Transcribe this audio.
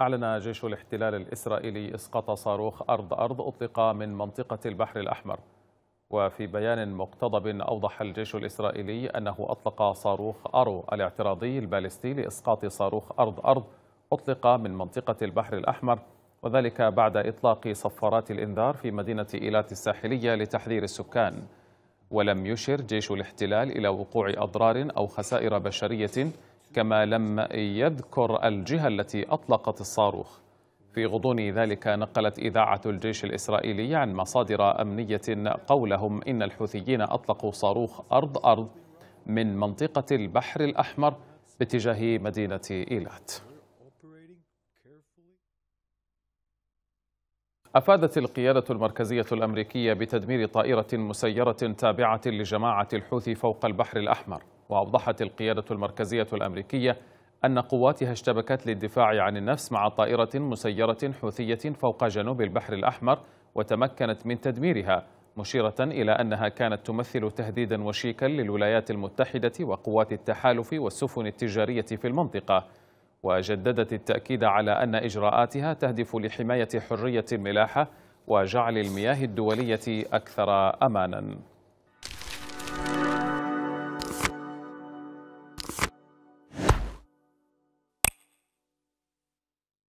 أعلن جيش الاحتلال الإسرائيلي إسقاط صاروخ أرض أرض أطلق من منطقة البحر الأحمر وفي بيان مقتضب أوضح الجيش الإسرائيلي أنه أطلق صاروخ أرو الاعتراضي البالستي لإسقاط صاروخ أرض أرض أطلق من منطقة البحر الأحمر وذلك بعد إطلاق صفارات الإنذار في مدينة إيلات الساحلية لتحذير السكان ولم يشر جيش الاحتلال إلى وقوع أضرار أو خسائر بشرية كما لم يذكر الجهة التي أطلقت الصاروخ في غضون ذلك نقلت إذاعة الجيش الإسرائيلي عن مصادر أمنية قولهم إن الحوثيين أطلقوا صاروخ أرض أرض من منطقة البحر الأحمر باتجاه مدينة إيلات أفادت القيادة المركزية الأمريكية بتدمير طائرة مسيرة تابعة لجماعة الحوثي فوق البحر الأحمر وأوضحت القيادة المركزية الأمريكية أن قواتها اشتبكت للدفاع عن النفس مع طائرة مسيرة حوثية فوق جنوب البحر الأحمر وتمكنت من تدميرها مشيرة إلى أنها كانت تمثل تهديدا وشيكا للولايات المتحدة وقوات التحالف والسفن التجارية في المنطقة وجددت التأكيد على أن إجراءاتها تهدف لحماية حرية الملاحة وجعل المياه الدولية أكثر أماناً